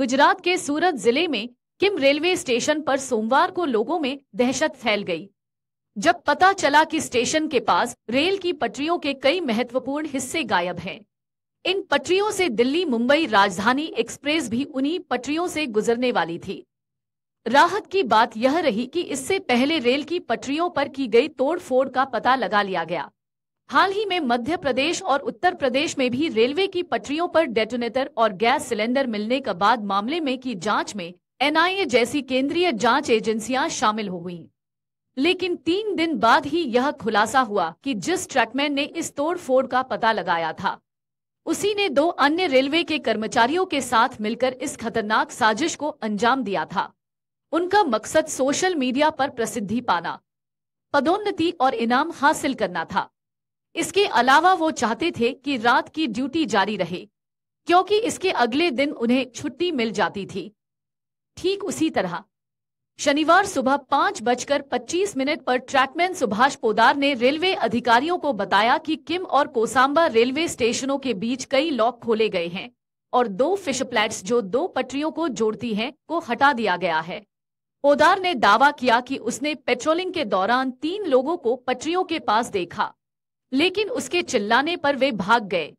गुजरात के सूरत जिले में किम रेलवे स्टेशन पर सोमवार को लोगों में दहशत फैल गई जब पता चला कि स्टेशन के पास रेल की पटरियों के कई महत्वपूर्ण हिस्से गायब हैं इन पटरियों से दिल्ली मुंबई राजधानी एक्सप्रेस भी उन्हीं पटरियों से गुजरने वाली थी राहत की बात यह रही कि इससे पहले रेल की पटरियों पर की गई तोड़फोड़ का पता लगा लिया गया हाल ही में मध्य प्रदेश और उत्तर प्रदेश में भी रेलवे की पटरियों पर डेटोनेटर और गैस सिलेंडर मिलने के बाद मामले में की जांच में एनआईए जैसी केंद्रीय जांच एजेंसियां शामिल हो गई लेकिन तीन दिन बाद ही यह खुलासा हुआ कि जिस ट्रैकमैन ने इस तोड़फोड़ का पता लगाया था उसी ने दो अन्य रेलवे के कर्मचारियों के साथ मिलकर इस खतरनाक साजिश को अंजाम दिया था उनका मकसद सोशल मीडिया पर प्रसिद्धि पाना पदोन्नति और इनाम हासिल करना था इसके अलावा वो चाहते थे कि रात की ड्यूटी जारी रहे क्योंकि इसके अगले दिन उन्हें छुट्टी मिल जाती थी ठीक उसी तरह शनिवार सुबह पांच बजकर पच्चीस मिनट पर ट्रैकमैन सुभाष पोदार ने रेलवे अधिकारियों को बताया कि किम और कोसाम्बा रेलवे स्टेशनों के बीच कई लॉक खोले गए हैं और दो फिश प्लेट्स जो दो पटरियों को जोड़ती हैं को हटा दिया गया है पोदार ने दावा किया कि उसने पेट्रोलिंग के दौरान तीन लोगों को पटरियों के पास देखा लेकिन उसके चिल्लाने पर वे भाग गए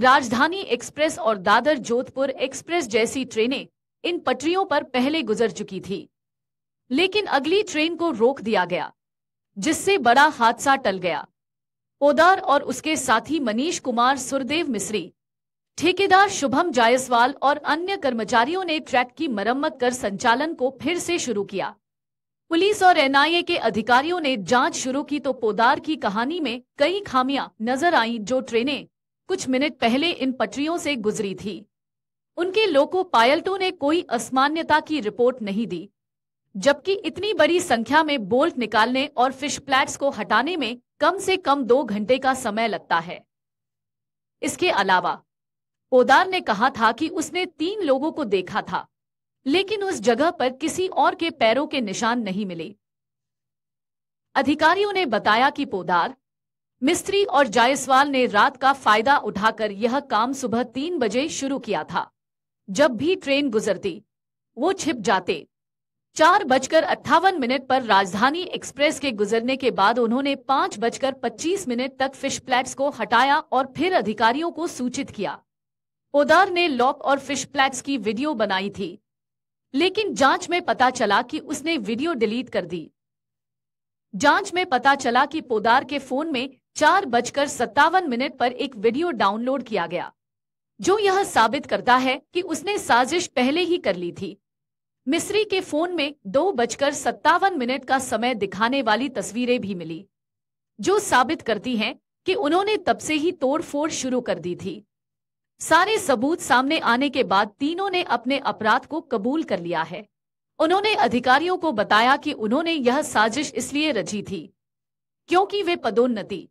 राजधानी एक्सप्रेस और दादर जोधपुर एक्सप्रेस जैसी ट्रेनें इन पटरियों पर पहले गुजर चुकी थी लेकिन अगली ट्रेन को रोक दिया गया जिससे बड़ा हादसा टल गया ओदार और उसके साथी मनीष कुमार सुरदेव मिश्री ठेकेदार शुभम जायसवाल और अन्य कर्मचारियों ने ट्रैक की मरम्मत कर संचालन को फिर से शुरू किया पुलिस और एनआईए के अधिकारियों ने जांच शुरू की तो पोदार की कहानी में कई खामियां नजर आईं जो ट्रेनें कुछ मिनट पहले इन पटरियों से गुजरी थी उनके लोको पायलटों ने कोई असमान्यता की रिपोर्ट नहीं दी जबकि इतनी बड़ी संख्या में बोल्ट निकालने और फिश प्लेट्स को हटाने में कम से कम दो घंटे का समय लगता है इसके अलावा पोदार ने कहा था कि उसने तीन लोगों को देखा था लेकिन उस जगह पर किसी और के पैरों के निशान नहीं मिले अधिकारियों ने बताया कि पोदार मिस्त्री और जायसवाल ने रात का फायदा उठाकर यह काम सुबह तीन बजे शुरू किया था जब भी ट्रेन गुजरती वो छिप जाते चार बजकर अट्ठावन मिनट पर राजधानी एक्सप्रेस के गुजरने के बाद उन्होंने पांच बजकर पच्चीस मिनट तक फिश प्लेट्स को हटाया और फिर अधिकारियों को सूचित किया पोदार ने लॉक और फिश प्लेट्स की वीडियो बनाई थी लेकिन जांच में पता चला कि उसने वीडियो डिलीट कर दी जांच में पता चला कि पोदार के फोन में चार बजकर सत्तावन मिनट पर एक वीडियो डाउनलोड किया गया जो यह साबित करता है कि उसने साजिश पहले ही कर ली थी मिस्री के फोन में दो बजकर सत्तावन मिनट का समय दिखाने वाली तस्वीरें भी मिली जो साबित करती हैं कि उन्होंने तब से ही तोड़फोड़ शुरू कर दी थी सारे सबूत सामने आने के बाद तीनों ने अपने अपराध को कबूल कर लिया है उन्होंने अधिकारियों को बताया कि उन्होंने यह साजिश इसलिए रची थी क्योंकि वे पदोन्नति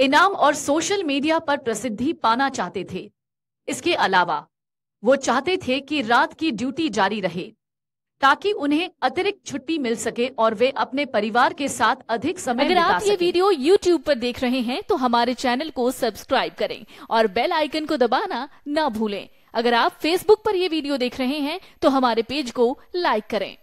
इनाम और सोशल मीडिया पर प्रसिद्धि पाना चाहते थे इसके अलावा वो चाहते थे कि रात की ड्यूटी जारी रहे ताकि उन्हें अतिरिक्त छुट्टी मिल सके और वे अपने परिवार के साथ अधिक समय अगर आप ये वीडियो YouTube पर देख रहे हैं तो हमारे चैनल को सब्सक्राइब करें और बेल आइकन को दबाना ना भूलें अगर आप Facebook पर ये वीडियो देख रहे हैं तो हमारे पेज को लाइक करें